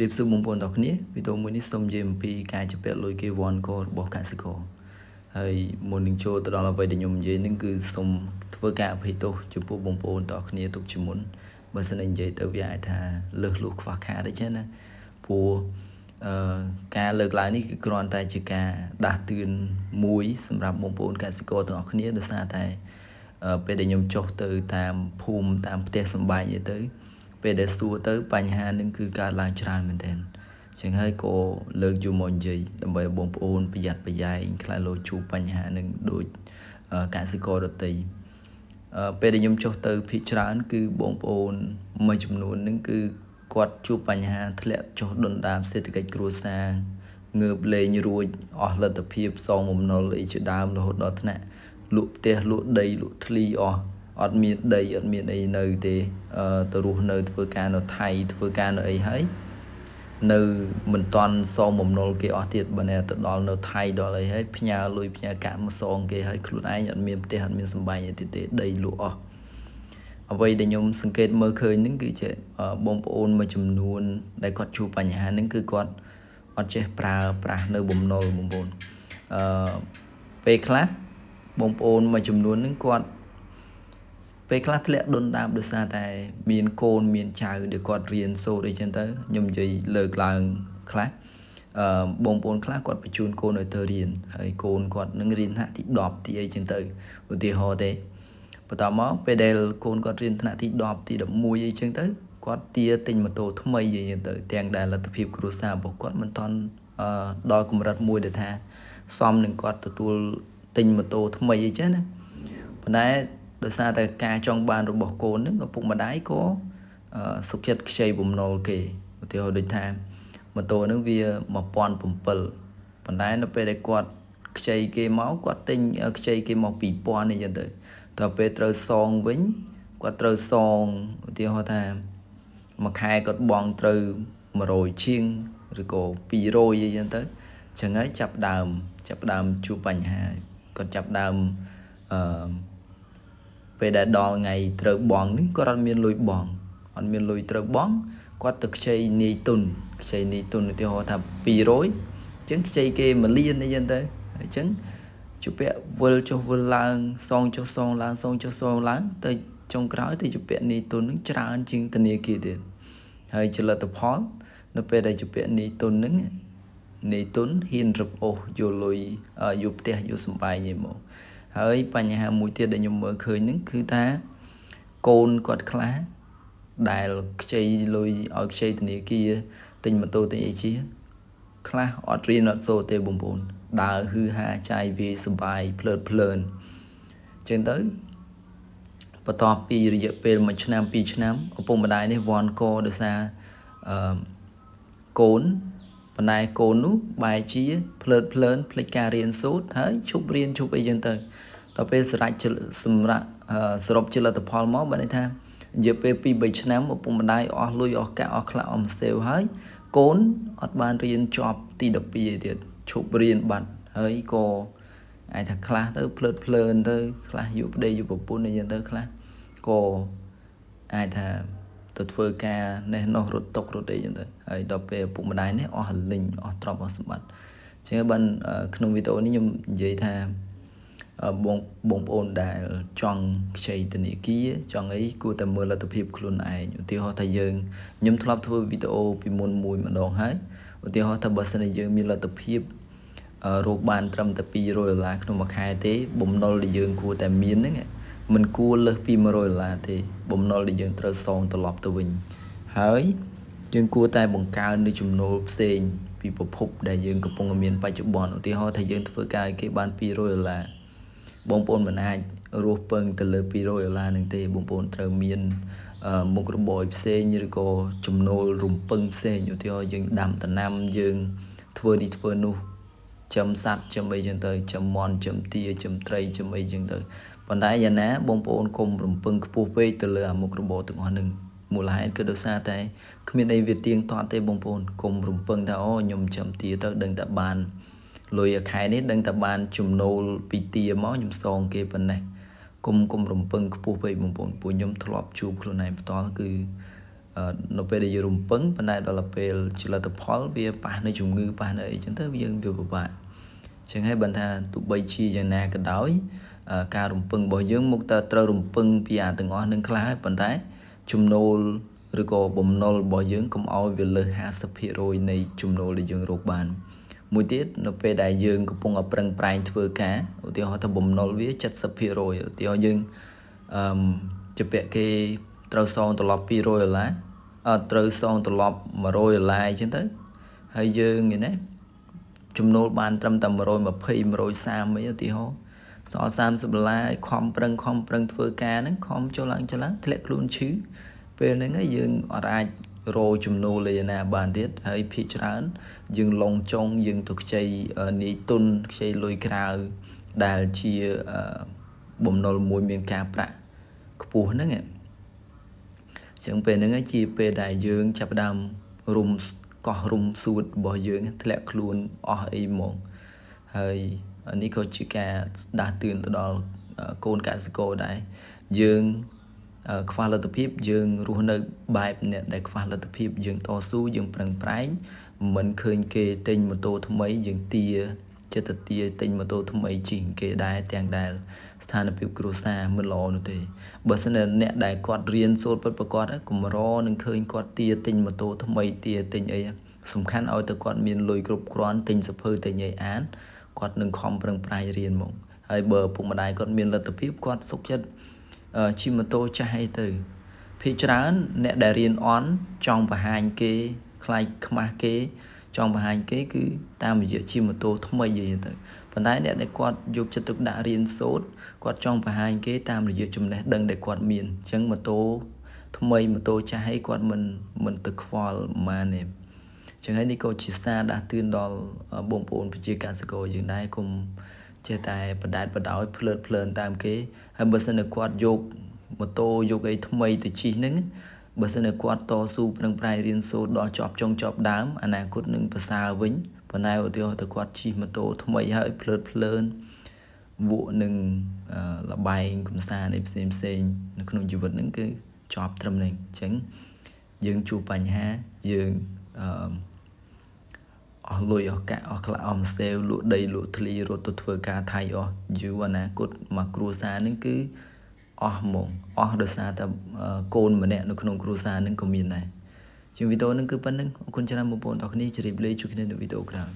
រាបសួរបងប្អូនទាំងគ្នាវីដេអូមួយនេះសូមនិយាយអំពីការជពាក់លុយគេវ៉ាន់កោរបស់កសិករហើយមុននឹងចូលទៅដល់អ្វីដែលខ្ញុំនិយាយនឹងគឺសូមធ្វើការអភ័យទោសចំពោះបងប្អូនទាំងគ្នាទុកជាមុនបើសិននិយាយទៅវាអាចថាលើសលុះខ្វះខាតអីចឹងណាព្រោះអឺការលើកឡើងនេះគឺគ្រាន់តែជាការដាស់តឿនមួយ សម្រាប់បងប្អូនកសិករទាំងអស់គ្នាដោយសារតែពេលដែលខ្ញុំចុះទៅតាមភូមិតាមផ្ទះសម្បែងទៅពេលដែលសួរទៅ បញ្ហានឹងគឺកើតឡើងច្រើនមែនទែនចឹងហើយក៏លើកយកមកនិយាយដើម្បីបងប្អូនប្រយ័ត្នប្រយែងខ្លាចលោជួបបញ្ហានឹងដូចកសិករដតីពេលដែលខ្ញុំចុះទៅភិកច្រើន គឺបងប្អូនមួយចំនួននឹងគឺគាត់ជួបបញ្ហាធ្លាក់ចុះដុនដាបសេដ្ឋកិច្ចគ្រួសារងើបលេងរួចអស់លទ្ធភាពសងបំណុលអីជាដើមរហូតដល់ថ្នាក់លក់ផ្ទះលក់ដីលក់ធ្លីអស់អត់មានដីអត់មានអីនៅទេ ទៅរស់នៅធ្វើការនៅថៃធ្វើការនៅអីហើយនៅមិនតន់សងបំណុលគេអស់ទៀតបើអ្នកទៅដល់នៅថៃដល់អីហើយផ្ញើលុយផ្ញើកាក់មកសងគេហើយខ្លួនឯងអត់មានផ្ទះអត់មានសម្បែងអីទៀតទេដីលក់អស់អ្វីដែលខ្ញុំសង្កេត មើលឃើញហ្នឹងគឺជាបងប្អូនមួយចំនួន ដែលគាត់ជួបបញ្ហាហ្នឹងគឺគាត់អត់ចេះប្រើប្រាស់នៅបំណុលបងប្អូនអឺពេលខ្លះបងប្អូនមួយចំនួនហ្នឹងគាត់ពេលខ្លះធ្លាក់ដុនដាបដោយសារតែ មានកូនមានចៅដែលគាត់រៀនសូត្រអីចឹងទៅខ្ញុំនិយាយលើកឡើងខ្លះអឺបងប្អូនខ្លះគាត់បញ្ជូនកូនឲ្យទៅរៀនហើយកូនគាត់នឹងរៀនថ្នាក់ទី10ទីអីចឹងទៅឧទាហរណ៍ទេបន្តមកពេលដែលកូនគាត់រៀនថ្នាក់ទី10ទី11អីចឹងទៅគាត់ទាទិញម៉ូតូថ្មីអីចឹងទៅទាំងដែលលទ្ធភាពគ្រួសាររបស់គាត់មិនទាន់ដល់កម្រិតមួយដែលថាសមនឹងគាត់ទទួលទិញម៉ូតូថ្មីអីចឹងណាប៉ុន្តែដោយសារតែការចង់បានរបស់កូននឹងឪពុកម្ដាយក៏សុខចិត្តខ្ចីបំណុលគេឧទាហរណ៍ដូចថាម៉ូតូនឹងវា1700ប៉ុន្តែនៅពេលដែលគាត់ ខ្ចីគេមកគាត់ទិញខ្ចីគេមក2000អីចឹងទៅតែពេលត្រូវសងវិញគាត់ត្រូវសងឧទាហរណ៍ថាមួយខែគាត់បង់ត្រូវ100ជាងឬក៏200អីចឹងទៅចឹងហើយចាប់ដើមចាប់ដើមជួបបញ្ហាគាត់ចាប់ដើមអឺពេលដែលដល់ថ្ងៃត្រូវបងនេះគាត់អត់មានលុយបងអត់មានលុយត្រូវបងគាត់ទៅខ្ចីនាយទុនខ្ចីនាយទុនឧទាហរណ៍ថា200អញ្ចឹងខ្ចីគេ1លានអីចឹងទៅអញ្ចឹងជពាក់វិលចុះវិលឡើងសងចុះសងឡើងសងចុះសងឡើង ទៅចុងក្រោយទៅជពាក់នាយទុននឹងច្រើនជាងធនាគារទៀតហើយជាលទ្ធផល នៅពេលដែលជពាក់នាយទុននឹងនាយទុនហ៊ានរឹបអូសយកលុយយកផ្ទះយកសំបាយឯងមកហើយបញ្ហាមួយទៀតដែលខ្ញុំមើលឃើញហ្នឹងគឺថាកូនគាត់ខ្លះដែលខ្ចីលុយឲ្យខ្ចីធនាគារទិញម៉ូតូទិញអីជា ខ្លះអត់រៀនអត់សូត្រទេបងប្អូនដើរហឺហាចាយវាយសបាយភ្លើតភ្លើនចឹងទៅបន្ទាប់ពីរយៈពេល1ឆ្នាំ2ឆ្នាំឪពុកម្ដាយនេះវាន់កដោយសារអឺកូនប៉ុន្តែកូននោះបែរជាភ្លើតភ្លើនភ្លេចការរៀនសូត្រហើយឈប់រៀនឈប់អីចឹងទៅដល់ពេលសម្រាប់សម្រាប់សរុបជាលទ្ធផលមកបានន័យថារយៈពេល2 3ឆ្នាំឪពុកម្ដាយអស់លុយអស់កាក់អស់ខ្លះអស់ម្សេវហើយ កូនអត់បានរៀនចប់ទី12ទៀតឈប់រៀនបាត់ហើយក៏អាចថាខ្លះទៅភ្លើតភ្លើនទៅខ្លះយូរប្តីយូរប្រពន្ធអីចឹងទៅខ្លះក៏អាចថាទៅធ្វើការនេះនោះរត់ຕົករត់អីចឹងទៅហើយដល់ពេលឪពុកម្ដាយនេះអស់លិញអស់ទ្រព្យអស់សម្បត្តិចឹងបានក្នុងវីដេអូនេះខ្ញុំនិយាយថាបងបងប្អូនដែលចង់ ខ្ចីធនាគារចង់អីគួរតែមើលលទ្ធភាពខ្លួនឯងឧទាហរណ៍ថាយើងខ្ញុំធ្លាប់ធ្វើវីដេអូពីមុនមួយម្ដងហើយឧទាហរណ៍ថាបើសិនជាយើងមានលទ្ធភាពរកបាន ត្រឹមតែ200ដុល្លារក្នុងមួយខែទេ បំណុលដែលយើង គួរតែមានហ្នឹងមិនគួរលើសពី100ដុល្លារទេបំណុលដែលយើងត្រូវសងត្រឡប់ទៅវិញហើយ យើងគួរតែបង្កើននូវចំណូលផ្សេងពីប្រភពដែលយើងកំពុងមានបច្ចុប្បន្នឧទាហរណ៍ថាយើងធ្វើការឲ្យគេបាន200ដុល្លារបងប្អូនមិនអាចរស់ពឹងទៅលើ200ដុល្លារនឹងទេបងប្អូនត្រូវមានមុខរបរផ្សេងឬក៏ចំណូលរំពឹងផ្សេងឧទាហរណ៍យើងដាំដំណាំយើងធ្វើនេះធ្វើនោះចំសัตว์ចំអីចឹងទៅចំមន់ចំទាចំត្រីចំអីចឹងទៅប៉ុន្តែយ៉ាងណា បងប្អូនកុំរំពឹងខ្ពស់ពេកទៅលើអាមុខរបរទាំងអស់នឹងមូលហេតុគឺដោយសារតែគ្មានអីវាទៀងទាត់ទេបងប្អូនកុំរំពឹងថាអូខ្ញុំចាំទាទៅដឹងតែបានលុយខែនេះដឹងតែបានចំណូលពីទាមកខ្ញុំសង គេប៉ុណ្ណេះកុំកុំរំពឹងខ្ពស់ពេកបងប្អូនពួកខ្ញុំធ្លាប់ជួបខ្លួនឯងផ្ទាល់គឺនៅពេលដែលយើងរំពឹងប៉ុន្តែដល់ពេលជាលទ្ធផលវាប៉ះនៅជំងឺប៉ះនៅអីចឹងទៅយើងវាពិបាកចឹងហើយបើថាទោះបីជាយ៉ាងណាក៏ដោយការរំពឹងរបស់យើងមុខតើត្រូវរំពឹងពីអាទាំងអស់នឹងខ្លះហើយប៉ុន្តែចំណូលឬក៏បំណុលរបស់យើងកុំឲ្យវាលើស50%នៃចំណូលដែលយើង រកបាន មួយទៀតនៅពេលដែលយើងកំពុងប្រឹងប្រែងធ្វើការឧទាហរណ៍ថាបំណុលវា70%ឧទាហរណ៍យើងអឺជាពាក់គេត្រូវសងត្រឡប់200ដុល្លារអត់ត្រូវសងត្រឡប់100ដុល្លារអញ្ចឹងទៅហើយយើងនេះណាចំណូលបានត្រឹមតែ120 130អីឧទាហរណ៍សល់30ដុល្លារខំប្រឹងខំប្រឹងធ្វើការហ្នឹងខំចុះឡើងចុះឡើងធ្លាក់ខ្លួនឈឺពេលហ្នឹងយើងអត់អាចរោចំនួនលេណា បានទៀតហើយភាកច្រើនយើងឡងចុងយើងទៅខ្ចីនីយទុនខ្ចីលុយក្រៅដែលជាបំណុលមួយមានការប្រាក់ខ្ពស់ហ្នឹងចឹងពេលហ្នឹងជាពេលដែលយើង ចាប់ដើមរុំកោះរុំសួតរបស់យើងធ្លាក់ខ្លួនអស់អីហ្មងហើយនេះក៏ជាការស្ដាស់តឿនទៅដល់កូនកសិករដែរយើងខ្វះលទ្ធភាពយើងរស់នៅបែបអ្នកដែលខ្វះលទ្ធភាព យើងតស៊ូយើងប្រឹងប្រែងមិនឃើញគេទិញម៉ូតូថ្មីយើងទាចិត្តទាទិញម៉ូតូថ្មីជិះគេដែរទាំងដែលស្ថានភាពគ្រួសារមិនល្អនោះទេបើសិនអ្នកដែលគាត់រៀនសូត្រពិតប្រាកដកម្រនឹងឃើញគាត់ទាទិញម៉ូតូថ្មី ទាទិញអីសំខាន់ឲ្យតែគាត់មានលុយគ្រប់គ្រាន់ទិញសភើទិញអីអានគាត់នឹងខំប្រឹងប្រែងរៀនមកហើយបើពុកម្ដាយគាត់មានលទ្ធភាពគាត់សុខចិត្តជិះម៉ូតូចាស់អីទៅភាគច្រើនអ្នកដែលរៀនអនចង់បង្ហាញគេខ្លាចខ្មាស់គេចង់បង្ហាញគេគឺតាមរយៈជិះម៉ូតូថ្មីយីទៅប៉ុន្តែអ្នកដែលគាត់យកចិត្តទុកដាក់រៀនសូត្រគាត់ចង់បង្ហាញគេតាមរយៈចំណេះដឹង ដែលគាត់មានអញ្ចឹងម៉ូតូថ្មីម៉ូតូចាស់អីគាត់មិនមិនទៅខ្វល់ប៉ុន្មានទេចឹងហើយនេះក៏ជាសារដាស់តឿនដល់បងប្អូនប្រជាកសិករយើងដែរគុំចេះតែបដាតបដោយភ្លើតភ្លើនតាមគេហើយបើសិនតែគាត់យកម៉ូតូយកអីថ្មីទៅជិះហ្នឹងបើសិនតែគាត់តស៊ូប្រឹងប្រែងរៀនសូត្រដល់ចប់ចុងចប់ដើមអនាគតនឹងប្រសើរវិញប៉ុន្តែឧទាហរណ៍ទៅគាត់ជិះម៉ូតូថ្មីហើយភ្លើតភ្លើនវក់នឹងលបែងកំសាន្តអីផ្សេងផ្សេងនៅក្នុងជីវិតហ្នឹងគឺចប់ត្រឹមនេះអញ្ចឹងយើងជួបបញ្ហាយើងអឺអស់លុយអស់កាក់អស់ខ្លះអស់សេវលក់ដីលក់ធ្លីរត់ទៅធ្វើការថៃអស់យូរអនាគតមកគ្រួសារនឹងគឺអស់ហ្មងអស់ដោយសារតែកូនម្នាក់នៅក្នុងគ្រួសារនឹងក៏មានដែរជាវីដេអូនឹងគឺប៉ុណ្្នឹងអរគុណច្រើនបងប្អូនទាំងគ្នាជម្រាបលាជួបគ្នានៅវីដេអូក្រោយ